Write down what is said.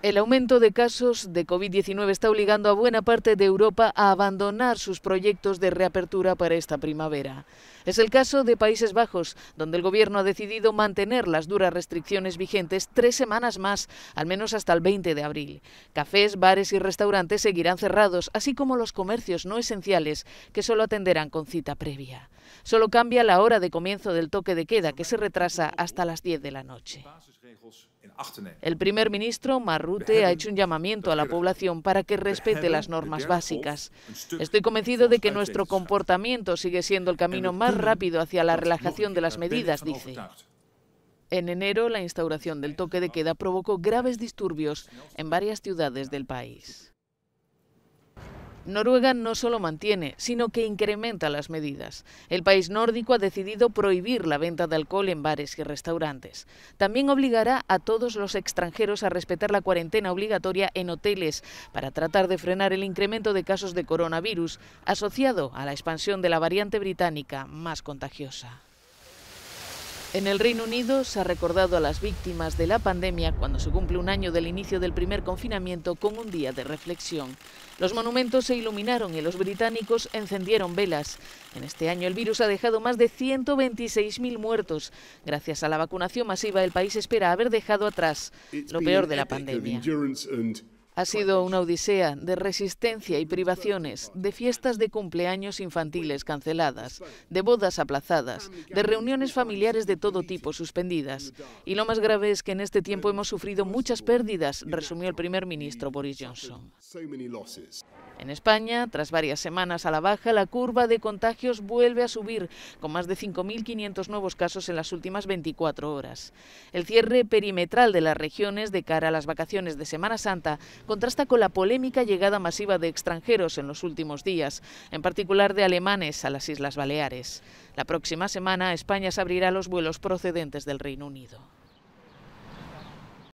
El aumento de casos de COVID-19 está obligando a buena parte de Europa a abandonar sus proyectos de reapertura para esta primavera. Es el caso de Países Bajos, donde el Gobierno ha decidido mantener las duras restricciones vigentes tres semanas más, al menos hasta el 20 de abril. Cafés, bares y restaurantes seguirán cerrados, así como los comercios no esenciales, que solo atenderán con cita previa. Solo cambia la hora de comienzo del toque de queda, que se retrasa hasta las 10 de la noche. El primer ministro, ha hecho un llamamiento a la población para que respete las normas básicas. Estoy convencido de que nuestro comportamiento sigue siendo el camino más rápido hacia la relajación de las medidas, dice. En enero, la instauración del toque de queda provocó graves disturbios en varias ciudades del país. Noruega no solo mantiene, sino que incrementa las medidas. El país nórdico ha decidido prohibir la venta de alcohol en bares y restaurantes. También obligará a todos los extranjeros a respetar la cuarentena obligatoria en hoteles para tratar de frenar el incremento de casos de coronavirus asociado a la expansión de la variante británica más contagiosa. En el Reino Unido se ha recordado a las víctimas de la pandemia cuando se cumple un año del inicio del primer confinamiento con un día de reflexión. Los monumentos se iluminaron y los británicos encendieron velas. En este año el virus ha dejado más de 126.000 muertos. Gracias a la vacunación masiva el país espera haber dejado atrás lo peor de la pandemia. Ha sido una odisea de resistencia y privaciones, de fiestas de cumpleaños infantiles canceladas, de bodas aplazadas, de reuniones familiares de todo tipo suspendidas. Y lo más grave es que en este tiempo hemos sufrido muchas pérdidas, resumió el primer ministro Boris Johnson. En España, tras varias semanas a la baja, la curva de contagios vuelve a subir, con más de 5.500 nuevos casos en las últimas 24 horas. El cierre perimetral de las regiones de cara a las vacaciones de Semana Santa contrasta con la polémica llegada masiva de extranjeros en los últimos días, en particular de alemanes a las Islas Baleares. La próxima semana España se abrirá los vuelos procedentes del Reino Unido.